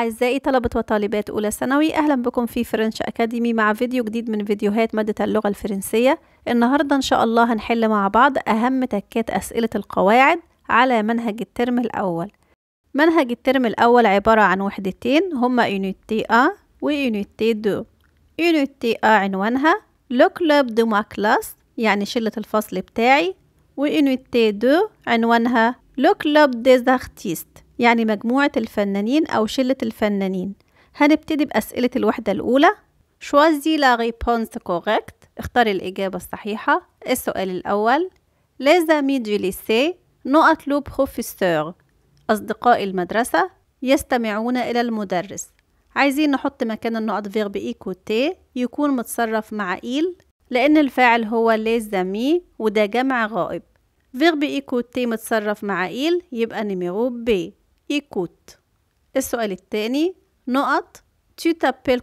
أعزائي طلبة وطالبات أولى ثانوي أهلا بكم في فرنش أكاديمي مع فيديو جديد من فيديوهات مادة اللغة الفرنسية النهاردة إن شاء الله هنحل مع بعض أهم تكات أسئلة القواعد على منهج الترم الأول منهج الترم الأول عبارة عن وحدتين هما يونيتي أ ويونيتي دو يونيتي أ عنوانها لو كلوب دو ما كلاس يعني شلة الفصل بتاعي ويونيتي دو عنوانها لو كلوب ديز أرتيست يعني مجموعة الفنانين أو شلة الفنانين هنبتدي بأسئلة الوحدة الأولى Choisis la réponse correcte اختار الإجابة الصحيحة السؤال الأول Les amis du lycée نقط لو بروفيسور أصدقاء المدرسة يستمعون إلى المدرس عايزين نحط مكان النقط فيرب إيكوتي يكون متصرف مع إيل لأن الفاعل هو les amis وده جمع غائب فيرب إيكوتي متصرف مع إيل يبقى نميرو بي يكوت السؤال التاني نقط tu تابيل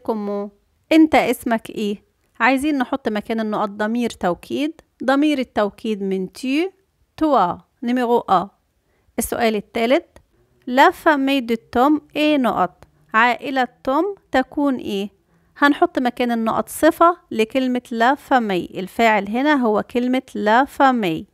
انت اسمك ايه عايزين نحط مكان النقط ضمير توكيد ضمير التوكيد من تي توا نيميرو ا السؤال الثالث لا فامي دو توم ايه نقط عائلة توم تكون ايه هنحط مكان النقط صفة لكلمة لا فامي الفاعل هنا هو كلمة لا فامي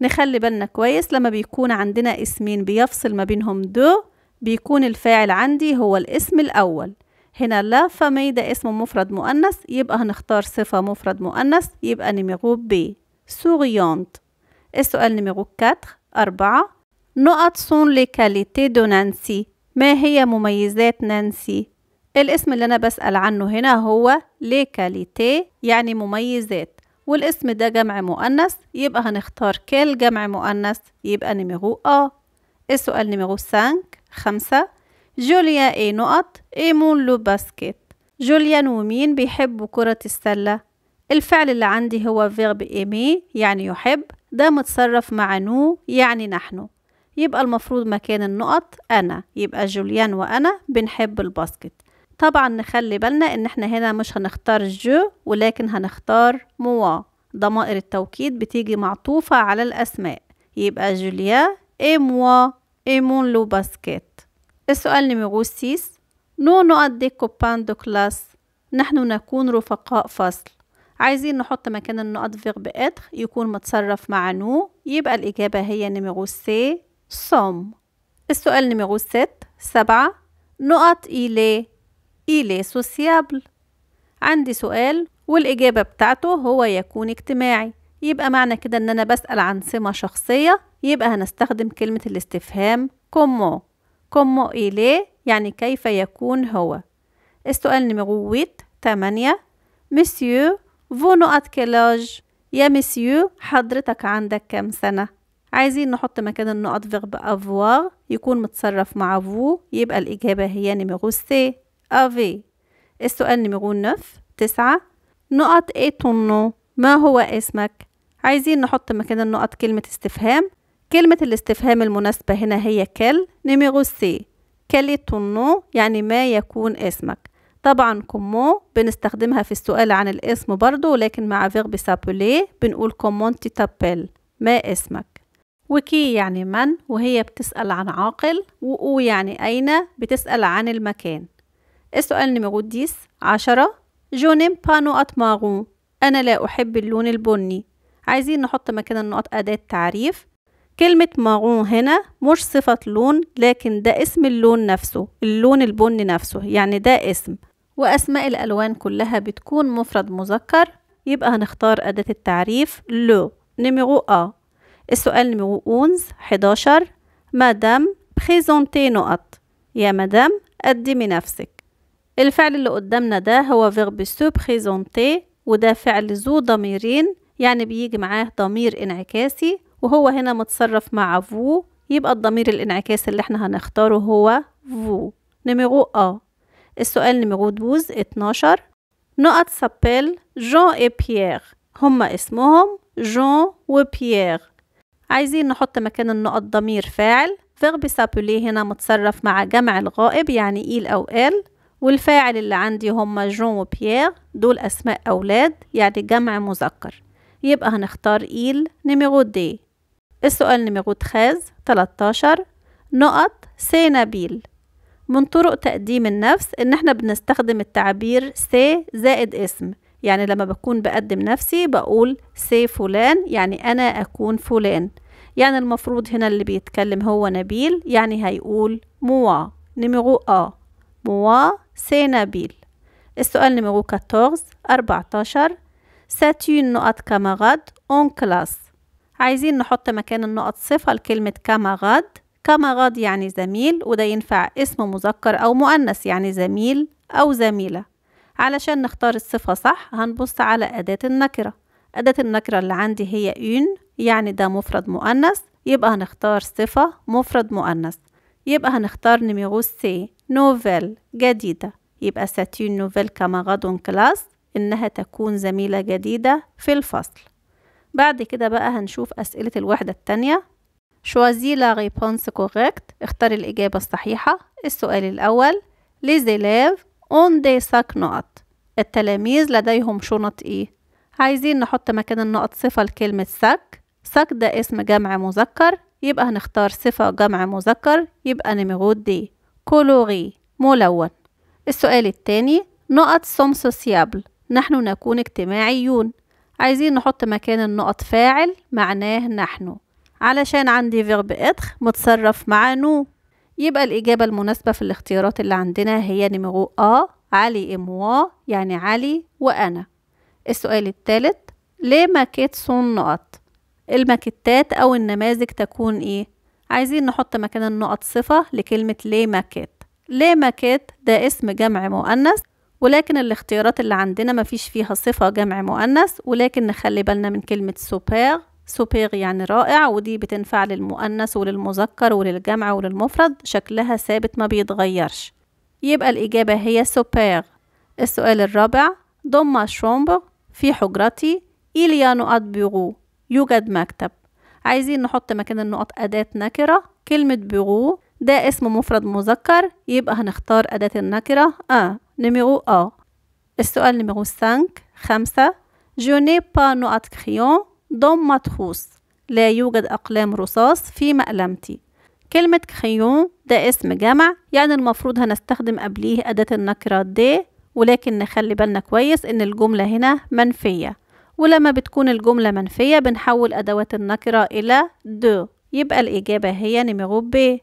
نخلي بالنا كويس لما بيكون عندنا اسمين بيفصل ما بينهم دو بيكون الفاعل عندي هو الاسم الأول هنا لا فمي ده اسم مفرد مؤنث يبقى هنختار صفة مفرد مؤنث يبقى نميرو بي سوريونت السؤال نميرو كاتر أربعة نقط سون لي كاليتي دو نانسي ما هي مميزات نانسي الاسم اللي أنا بسأل عنه هنا هو لي كاليتي يعني مميزات والاسم ده جمع مؤنث يبقى هنختار كل جمع مؤنث يبقى نميرو اه السؤال نميرو 5 خمسة جوليا اي نقط ايمون لو باسكيت جوليان ومين بيحبوا كرة السلة الفعل اللي عندي هو فيرب ايمي يعني يحب ده متصرف مع نو يعني نحن يبقى المفروض مكان النقط أنا يبقى جوليان وأنا بنحب الباسكت طبعا نخلي بالنا ان احنا هنا مش هنختار جو ولكن هنختار موا ضمائر التوكيد بتيجي معطوفة على الأسماء يبقى جوليا اي موا اي مون لو باسكيت السؤال نميغو سيس نو نؤدي كوبان دو كلاس نحن نكون رفقاء فصل عايزين نحط مكان النقط فيغ اتر يكون متصرف مع نو يبقى الإجابة هي نميرو سي صوم السؤال نميرو ست سبعة نقط إيلي إلي سوسيابل عندي سؤال والإجابة بتاعته هو يكون اجتماعي يبقى معنى كده إن أنا بسأل عن سمة شخصية يبقى هنستخدم كلمة الاستفهام كومو كومو إلي يعني كيف يكون هو السؤال نمغويت 8 مسيو فونو أت كيلوج يا مسيو حضرتك عندك كام سنة عايزين نحط مكان النقط فيغب افوار يكون متصرف مع فو يبقى الإجابة هي نمغو سي افي السؤال نمرون نف تسعة نقط اي تونو ما هو اسمك عايزين نحط مكان النقط كلمة استفهام كلمة الاستفهام المناسبة هنا هي كل نميرو سي كالي تونو يعني ما يكون اسمك طبعا كومو بنستخدمها في السؤال عن الاسم برضو لكن مع فيغ سابولي بنقول كومون تابيل ما اسمك وكي يعني من وهي بتسأل عن عاقل وأو يعني أين بتسأل عن المكان السؤال نمرو 10 عشرة جو نيم با نقط ماغون أنا لا أحب اللون البني عايزين نحط مكان النقط أداة تعريف كلمة ماغون هنا مش صفة لون لكن ده اسم اللون نفسه اللون البني نفسه يعني ده اسم وأسماء الألوان كلها بتكون مفرد مذكر يبقى هنختار أداة التعريف لو نمرو أ السؤال نمرو أونز حداشر مدام بريزونتي نقط يا مدام قدمي نفسك الفعل اللي قدامنا ده هو فيرب سو بريزونتي وده فعل ذو ضميرين يعني بيجي معاه ضمير انعكاسي وهو هنا متصرف مع فو يبقى الضمير الانعكاسي اللي احنا هنختاره هو فو نميرو ا السؤال نميرو 12 12 نقط سابيل جون اي بيير هما اسمهم جون وبيير عايزين نحط مكان النقط ضمير فاعل فيرب سابولي هنا متصرف مع جمع الغائب يعني إيل أو إل والفاعل اللي عندي هما جون وبيير دول أسماء أولاد يعني جمع مذكر يبقى هنختار إيل نميرو دي السؤال نميرو تخاز 13 نقط سي نبيل من طرق تقديم النفس إن إحنا بنستخدم التعبير سي زائد اسم يعني لما بكون بقدم نفسي بقول سي فلان يعني أنا أكون فلان يعني المفروض هنا اللي بيتكلم هو نبيل يعني هيقول موا نميرو آه نبيل السؤال نمرو 14 14 ساتون نقط كامغاد اون كلاس عايزين نحط مكان النقط صفة لكلمة كامغاد كامغاد يعني زميل وده ينفع اسم مذكر أو مؤنث يعني زميل أو زميلة علشان نختار الصفة صح هنبص على أداة النكرة أداة النكرة اللي عندي هي اون يعني ده مفرد مؤنث يبقى هنختار صفة مفرد مؤنث يبقى هنختار نميرو سي نوفيل جديدة يبقى ساتين نوفيل كما غدون كلاس إنها تكون زميلة جديدة في الفصل بعد كده بقى هنشوف أسئلة الوحدة التانية شوازي لا ريبونس كوريكت اختار الإجابة الصحيحة السؤال الأول ليزيلاف اون دي ساك نقط التلاميذ لديهم شنط ايه عايزين نحط مكان النقط صفة لكلمة ساك ساك ده اسم جمع مذكر يبقى هنختار صفة جمع مذكر يبقى نمغود دي كولوري ملون السؤال الثاني نقط سوم سوسيابل نحن نكون اجتماعيون عايزين نحط مكان النقط فاعل معناه نحن علشان عندي فيرب اتخ متصرف مع نو يبقى الإجابة المناسبة في الاختيارات اللي عندنا هي نمرو آ علي إموا يعني علي وأنا السؤال الثالث ليه ماكيت سون نقط الماكيتات أو النماذج تكون إيه عايزين نحط مكان النقط صفة لكلمة لي ماكيت لي ماكيت ده اسم جمع مؤنث ولكن الاختيارات اللي عندنا مفيش فيها صفة جمع مؤنث ولكن نخلي بالنا من كلمة سوبر سوبر يعني رائع ودي بتنفع للمؤنث وللمذكر وللجمع وللمفرد شكلها ثابت ما بيتغيرش يبقى الإجابة هي سوبر السؤال الرابع ضم شومبر في حجرتي إليا نقط بيرو يوجد مكتب عايزين نحط مكان النقط أداة نكرة كلمة بغو ده اسم مفرد مذكر يبقى هنختار أداة النكرة أ آه، نميرو أ آه. السؤال نميرو سانك خمسة جو ني با نقط كريون دون ماتخوس لا يوجد أقلام رصاص في مقلمتي كلمة كريون ده اسم جمع يعني المفروض هنستخدم قبليه أداة النكرة دي ولكن نخلي بالنا كويس إن الجملة هنا منفية ولما بتكون الجملة منفية بنحول أدوات النكرة إلى دو يبقى الإجابة هي نمرو ب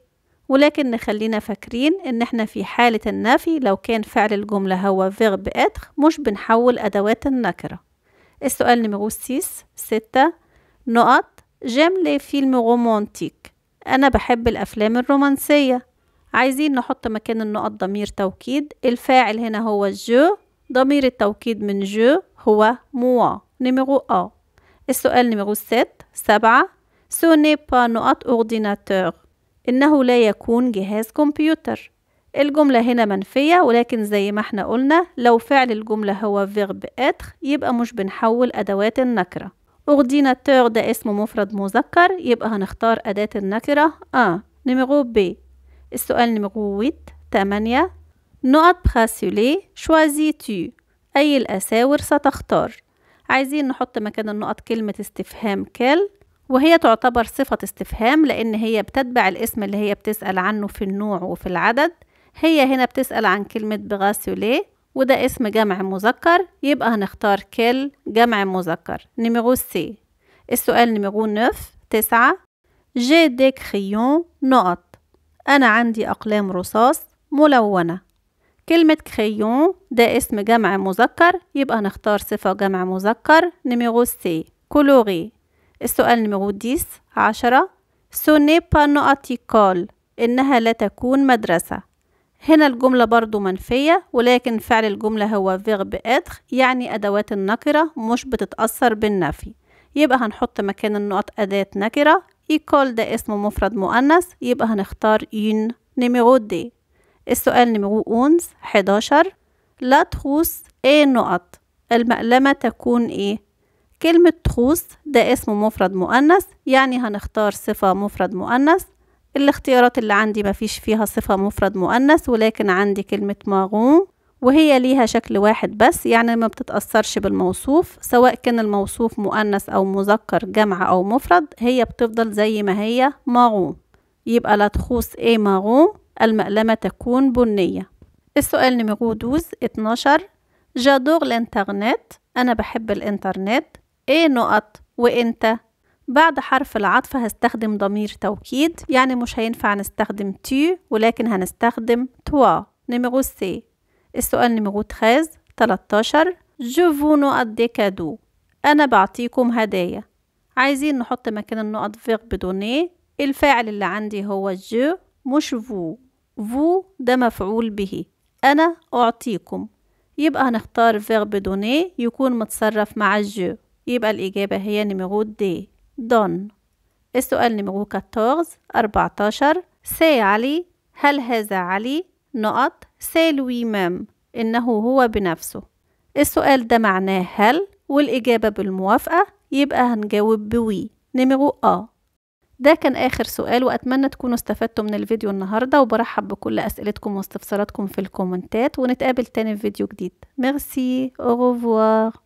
ولكن نخلينا فاكرين إن إحنا في حالة النفي لو كان فعل الجملة هو verb إتر مش بنحول أدوات النكرة السؤال نمرو سيس ستة نقط جيم لي فيلم رومانتيك أنا بحب الأفلام الرومانسية عايزين نحط مكان النقط ضمير توكيد الفاعل هنا هو جو ضمير التوكيد من جو هو موا numéro 1 السؤال نمرو ست 7 Ce n'est pas notre ordinateur إنه لا يكون جهاز كمبيوتر الجملة هنا منفية ولكن زي ما احنا قلنا لو فعل الجملة هو verb être يبقى مش بنحول أدوات النكرة أورديناتور ده اسم مفرد مذكر يبقى هنختار أداة النكرة أ نمرو ب السؤال نمرو 8 8 نقط براسولي شوازي تو أي الأساور ستختار عايزين نحط مكان النقط كلمة استفهام كال وهي تعتبر صفة استفهام لأن هي بتتبع الاسم اللي هي بتسأل عنه في النوع وفي العدد هي هنا بتسأل عن كلمة بغاسوليه وده اسم جمع مذكر يبقى هنختار كل جمع مذكر نميرو سي السؤال نميرو نف تسعة جي دي كريون نقط أنا عندي أقلام رصاص ملونة كلمة كريون ده اسم جمع مذكر يبقى نختار صفة جمع مذكر نميرو سي كولوري السؤال نميرو ديس عشرة سوني بانو أتيكال إنها لا تكون مدرسة هنا الجملة برضو منفية ولكن فعل الجملة هو فيغب إتر يعني أدوات النكرة مش بتتأثر بالنفي يبقى هنحط مكان النقط أداة نكرة إيكول ده اسم مفرد مؤنث يبقى هنختار ين نميرو دي السؤال نمرو أونز 11 لا تخوص ايه النقط المقلمة تكون ايه كلمة تخوص ده اسم مفرد مؤنث يعني هنختار صفة مفرد مؤنث الاختيارات اللي عندي مفيش فيها صفة مفرد مؤنث ولكن عندي كلمة ماغون وهي ليها شكل واحد بس يعني ما بتتأثرش بالموصوف سواء كان الموصوف مؤنث أو مذكر جمع أو مفرد هي بتفضل زي ما هي ماغون يبقى لا تخوص ايه ماغون المقلمة تكون بنية السؤال دوز 12 جادور الانترنت أنا بحب الانترنت إيه نقط وإنت بعد حرف العطف هستخدم ضمير توكيد يعني مش هينفع نستخدم تي ولكن هنستخدم توا نمرو سي السؤال نمرو تخاز 13 جوفو نقط دي كادو أنا بعطيكم هدايا عايزين نحط مكان النقط فيرب دوني إيه؟ الفاعل اللي عندي هو جو مش فو vous ده مفعول به أنا أعطيكم يبقى هنختار verb دوني يكون متصرف مع الجو يبقى الإجابة هي نمرو دي دون السؤال نمرو 14 14 سي علي هل هذا علي نقط سي لوي مام إنه هو بنفسه السؤال ده معناه هل والإجابة بالموافقة يبقى هنجاوب بوي نمرو آه ده كان آخر سؤال وأتمنى تكونوا استفدتوا من الفيديو النهاردة وبرحب بكل أسئلتكم واستفساراتكم في الكومنتات ونتقابل تاني في فيديو جديد ميرسي أوغوفوار